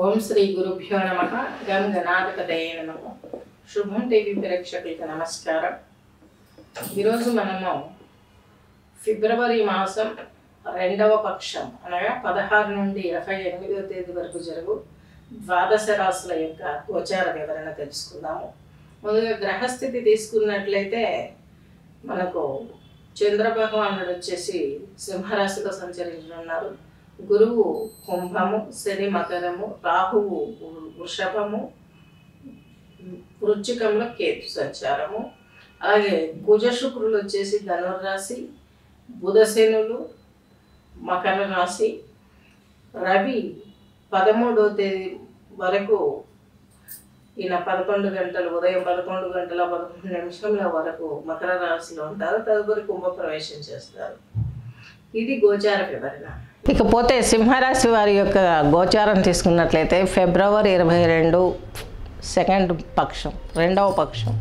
ఓం శ్రీ గురుభ్యో నమ గం గణాధిపతయ శుభం దేవి ప్రేక్షకులకు నమస్కారం ఈరోజు మనము ఫిబ్రవరి మాసం రెండవ పక్షం అనగా పదహారు నుండి ఇరవై ఎనిమిదవ తేదీ వరకు జరుగు ద్వాదశ రాశుల యొక్క గోచార వివరణ తెలుసుకుందాము ముందుగా గ్రహస్థితి తీసుకున్నట్లయితే మనకు చంద్రభగవానుడు వచ్చేసి సింహరాశిలో సంచరించనున్నారు గురువు కుంభము శని మకరము రాహువు వృషభము వృచ్చికంలో కేతు సంచారము అలాగే కుజ శుక్రులు వచ్చేసి ధనుర్రాశి బుధశనులు మకర రాశి రవి పదమూడవ తేదీ వరకు ఈయన పదకొండు గంటలు ఉదయం పదకొండు గంటల పదకొండు నిమిషముల వరకు మకర రాశిలో ఉంటారు తదుపరి కుంభ ప్రవేశం చేస్తారు ఇది గోచార వివరణ ఇకపోతే సింహరాశి వారి యొక్క గోచారం తీసుకున్నట్లయితే ఫిబ్రవరి ఇరవై రెండు సెకండ్ పక్షం రెండవ పక్షం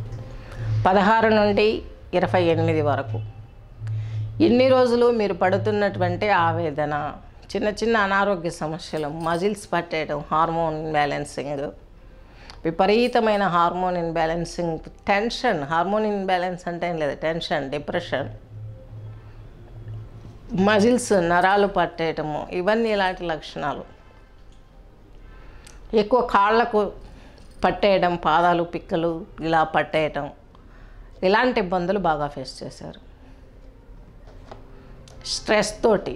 పదహారు నుండి ఇరవై ఎనిమిది వరకు ఇన్ని రోజులు మీరు పడుతున్నటువంటి ఆవేదన చిన్న చిన్న అనారోగ్య సమస్యలు మజిల్స్ పట్టేయడం హార్మోన్ ఇన్బ్యాలెన్సింగ్ విపరీతమైన hormone imbalancing tension hormone imbalance అంటే ఏం లేదు టెన్షన్ డిప్రెషన్ మజిల్స్ నరాలు పట్టేయటము ఇవన్నీ ఇలాంటి లక్షణాలు ఎక్కువ కాళ్ళకు పట్టేయడం పాదాలు పిక్కలు ఇలా పట్టేయటం ఇలాంటి ఇబ్బందులు బాగా ఫేస్ చేశారు స్ట్రెస్ తోటి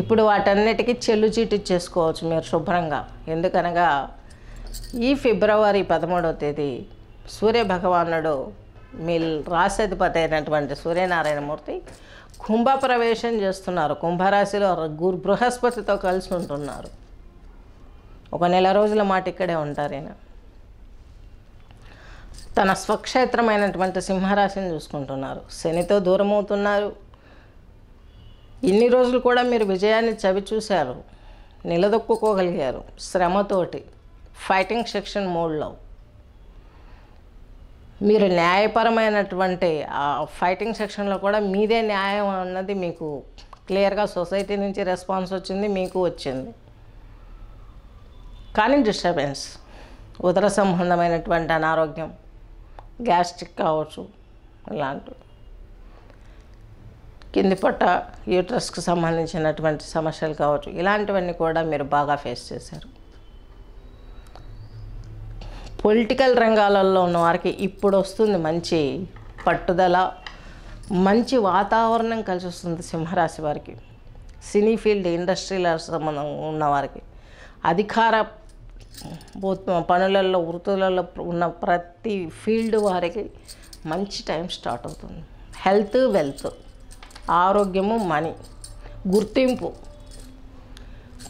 ఇప్పుడు వాటన్నిటికీ చెల్లు చీటి చేసుకోవచ్చు మీరు శుభ్రంగా ఎందుకనగా ఈ ఫిబ్రవరి పదమూడవ తేదీ సూర్యభగవానుడు మీ రాశాధిపతి అయినటువంటి సూర్యనారాయణమూర్తి కుంభ ప్రవేశం చేస్తున్నారు కుంభరాశిలో గురు బృహస్పతితో కలిసి ఉంటున్నారు ఒక నెల రోజుల మాట ఇక్కడే ఉంటారు ఆయన తన స్వక్షేత్రమైనటువంటి సింహరాశిని చూసుకుంటున్నారు శనితో దూరం అవుతున్నారు ఇన్ని రోజులు కూడా మీరు విజయాన్ని చవి చూశారు నిలదొక్కుకోగలిగారు శ్రమతోటి ఫైటింగ్ సెక్షన్ మోడ్లో మీరు న్యాయపరమైనటువంటి ఫైటింగ్ సెక్షన్లో కూడా మీదే న్యాయం అన్నది మీకు క్లియర్గా సొసైటీ నుంచి రెస్పాన్స్ వచ్చింది మీకు వచ్చింది కానీ డిస్టర్బెన్స్ ఉదర సంబంధమైనటువంటి అనారోగ్యం గ్యాస్ట్రిక్ కావచ్చు ఇలాంటివి కింది పొట్ట యూట్రస్కి సంబంధించినటువంటి సమస్యలు కావచ్చు ఇలాంటివన్నీ కూడా మీరు బాగా ఫేస్ చేశారు పొలిటికల్ రంగాలలో ఉన్న వారికి ఇప్పుడు వస్తుంది మంచి పట్టుదల మంచి వాతావరణం కలిసి వస్తుంది సింహరాశి వారికి సినీ ఫీల్డ్ ఇండస్ట్రీల సంబంధం ఉన్నవారికి అధికార పనులలో వృత్తులలో ఉన్న ప్రతి ఫీల్డ్ వారికి మంచి టైం స్టార్ట్ అవుతుంది హెల్త్ వెల్త్ ఆరోగ్యము మనీ గుర్తింపు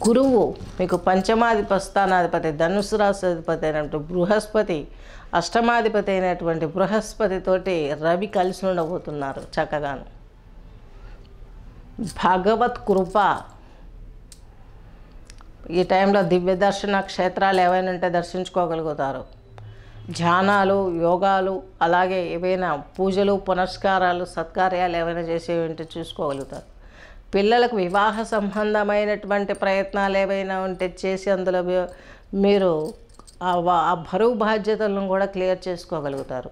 గురువు మీకు పంచమాధిప స్థానాధిపతి ధనుసు రాశాధిపతి అయినటువంటి బృహస్పతి అష్టమాధిపతి అయినటువంటి బృహస్పతితోటి రవి కలిసి ఉండబోతున్నారు చక్కగాను భగవత్ కృప ఈ టైంలో దివ్య దర్శన క్షేత్రాలు ఏవైనా ఉంటే దర్శించుకోగలుగుతారు ధ్యానాలు యోగాలు అలాగే ఏవైనా పూజలు పునస్కారాలు సత్కార్యాలు ఏవైనా చేసేవి ఉంటే చూసుకోగలుగుతారు పిల్లలకు వివాహ సంబంధమైనటువంటి ప్రయత్నాలు ఏవైనా ఉంటే చేసి అందులో మీరు ఆ బరువు బాధ్యతలను కూడా క్లియర్ చేసుకోగలుగుతారు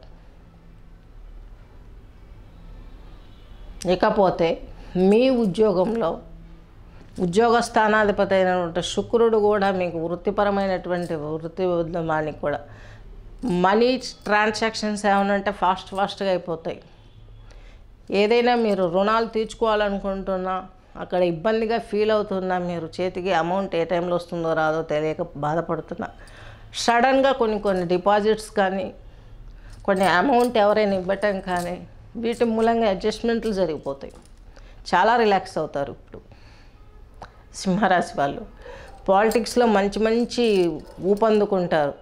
ఇకపోతే మీ ఉద్యోగంలో ఉద్యోగ స్థానాధిపతి అయినటువంటి శుక్రుడు కూడా మీకు వృత్తిపరమైనటువంటి వృత్తి ఉద్యమానికి కూడా మనీ ట్రాన్సాక్షన్స్ ఏమైనా ఉంటే ఫాస్ట్ ఫాస్ట్గా అయిపోతాయి ఏదైనా మీరు రుణాలు తీర్చుకోవాలనుకుంటున్నా అక్కడ ఇబ్బందిగా ఫీల్ అవుతున్నా మీరు చేతికి అమౌంట్ ఏ టైంలో వస్తుందో రాదో తెలియక బాధపడుతున్నా సడన్గా కొన్ని కొన్ని డిపాజిట్స్ కానీ కొన్ని అమౌంట్ ఎవరైనా ఇవ్వటం కానీ వీటి మూలంగా అడ్జస్ట్మెంట్లు జరిగిపోతాయి చాలా రిలాక్స్ అవుతారు ఇప్పుడు సింహరాశి వాళ్ళు పాలిటిక్స్లో మంచి మంచి ఊపందుకుంటారు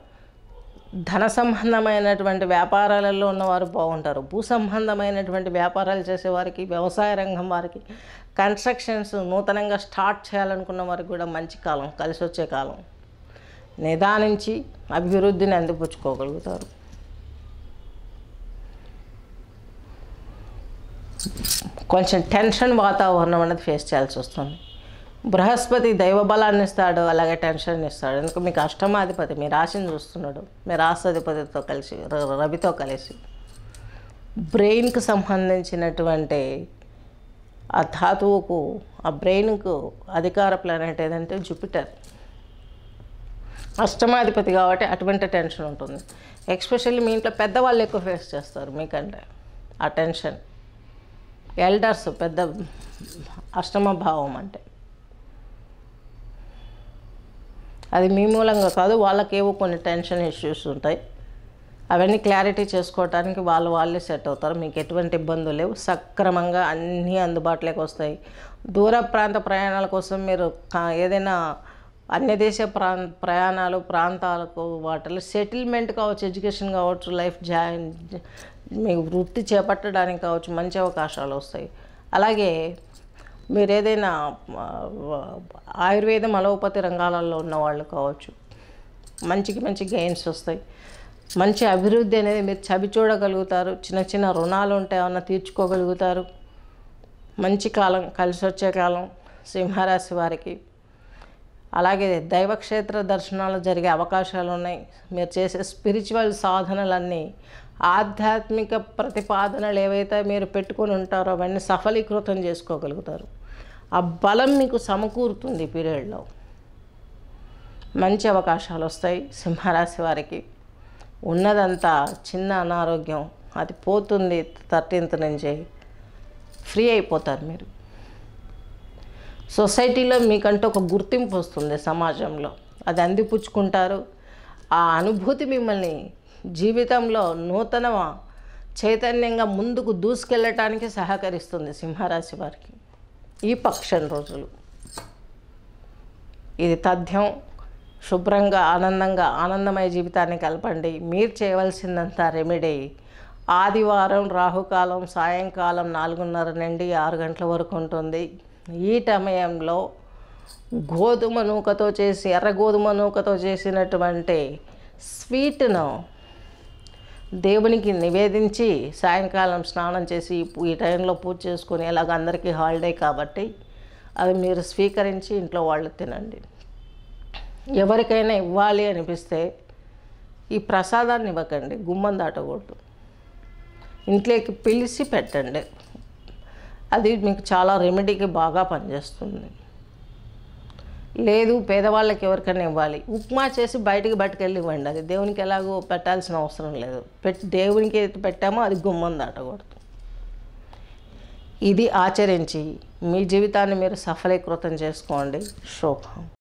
ధన సంబంధమైనటువంటి వ్యాపారాలలో ఉన్నవారు బాగుంటారు భూ సంబంధమైనటువంటి వ్యాపారాలు చేసేవారికి వ్యవసాయ రంగం వారికి కన్స్ట్రక్షన్స్ నూతనంగా స్టార్ట్ చేయాలనుకున్న వారికి కూడా మంచి కాలం కలిసి వచ్చే కాలం నిదానించి అభివృద్ధిని అందిపుచ్చుకోగలుగుతారు కొంచెం టెన్షన్ వాతావరణం అనేది ఫేస్ చేయాల్సి వస్తుంది బృహస్పతి దైవబలాన్ని ఇస్తాడు అలాగే టెన్షన్ ఇస్తాడు ఎందుకు మీకు అష్టమాధిపతి మీ రాశిని చూస్తున్నాడు మీ రాష్ట్రాధిపతితో కలిసి రవితో కలిసి బ్రెయిన్కి సంబంధించినటువంటి ఆ ధాతువుకు ఆ బ్రెయిన్కు అధికార ప్లానెట్ ఏదంటే జూపిటర్ అష్టమాధిపతి కాబట్టి అటువంటి టెన్షన్ ఉంటుంది ఎక్స్పెషల్లీ మీ ఇంట్లో పెద్దవాళ్ళు ఎక్కువ ఫేస్ చేస్తారు మీకంటే ఆ టెన్షన్ ఎల్డర్స్ పెద్ద అష్టమ భావం అంటే అది మీ మూలంగా కాదు వాళ్ళకేవో కొన్ని టెన్షన్ ఇష్యూస్ ఉంటాయి అవన్నీ క్లారిటీ చేసుకోవటానికి వాళ్ళు వాళ్ళే సెట్ అవుతారు మీకు ఎటువంటి ఇబ్బందులు లేవు సక్రమంగా అన్నీ అందుబాటులోకి వస్తాయి దూర ప్రాంత ప్రయాణాల కోసం మీరు ఏదైనా అన్యదేశ ప్రా ప్రయాణాలు ప్రాంతాలకు వాటిలో సెటిల్మెంట్ కావచ్చు ఎడ్యుకేషన్ కావచ్చు లైఫ్ జాయిన్ మీ వృత్తి చేపట్టడానికి కావచ్చు మంచి అవకాశాలు వస్తాయి అలాగే మీరు ఏదైనా ఆయుర్వేదం అలోపతి రంగాలలో ఉన్న వాళ్ళు కావచ్చు మంచికి మంచి గెయిన్స్ వస్తాయి మంచి అభివృద్ధి అనేది మీరు చవి చూడగలుగుతారు చిన్న చిన్న రుణాలు ఉంటాయి ఏమన్నా తీర్చుకోగలుగుతారు మంచి కాలం కలిసి వచ్చే కాలం సింహరాశి వారికి అలాగే దైవక్షేత్ర దర్శనాలు జరిగే అవకాశాలు ఉన్నాయి మీరు చేసే స్పిరిచువల్ సాధనలన్నీ ఆధ్యాత్మిక ప్రతిపాదనలు ఏవైతే మీరు పెట్టుకొని ఉంటారో అవన్నీ సఫలీకృతం చేసుకోగలుగుతారు ఆ బలం మీకు సమకూరుతుంది పీరియడ్లో మంచి అవకాశాలు వస్తాయి సింహరాశి వారికి ఉన్నదంతా చిన్న అనారోగ్యం అది పోతుంది థర్టీన్త్ నుంచి ఫ్రీ అయిపోతారు మీరు సొసైటీలో మీకంటూ ఒక గుర్తింపు వస్తుంది సమాజంలో అది అందిపుచ్చుకుంటారు ఆ అనుభూతి మిమ్మల్ని జీవితంలో నూతన చైతన్యంగా ముందుకు దూసుకెళ్ళటానికి సహకరిస్తుంది సింహరాశి వారికి ఈ పక్షం రోజులు ఇది తథ్యం శుభ్రంగా ఆనందంగా ఆనందమయ జీవితాన్ని కలపండి మీరు చేయవలసిందంతా రెమెడీ ఆదివారం రాహుకాలం సాయంకాలం నాలుగున్నర నుండి ఆరు గంటల వరకు ఉంటుంది ఈ సమయంలో గోధుమ నూకతో చేసి ఎర్ర గోధుమ నూకతో చేసినటువంటి స్వీట్ను దేవునికి నివేదించి సాయంకాలం స్నానం చేసి ఈ టైంలో పూజ చేసుకుని ఇలాగ అందరికీ హాలిడే కాబట్టి అవి మీరు స్వీకరించి ఇంట్లో వాళ్ళు తినండి ఎవరికైనా ఇవ్వాలి అనిపిస్తే ఈ ప్రసాదాన్ని ఇవ్వకండి గుమ్మం దాటకూడదు ఇంట్లోకి పిలిచి పెట్టండి అది మీకు చాలా రెమెడీకి బాగా పనిచేస్తుంది లేదు పేదవాళ్ళకి ఎవరికైనా ఇవ్వాలి ఉప్మా చేసి బయటికి బట్టుకెళ్ళి ఇవ్వండి అది దేవునికి ఎలాగో పెట్టాల్సిన అవసరం లేదు పెట్టి దేవునికి ఏదైతే పెట్టామో అది గుమ్మం దాటకూడదు ఇది ఆచరించి మీ జీవితాన్ని మీరు సఫలీకృతం చేసుకోండి శుభం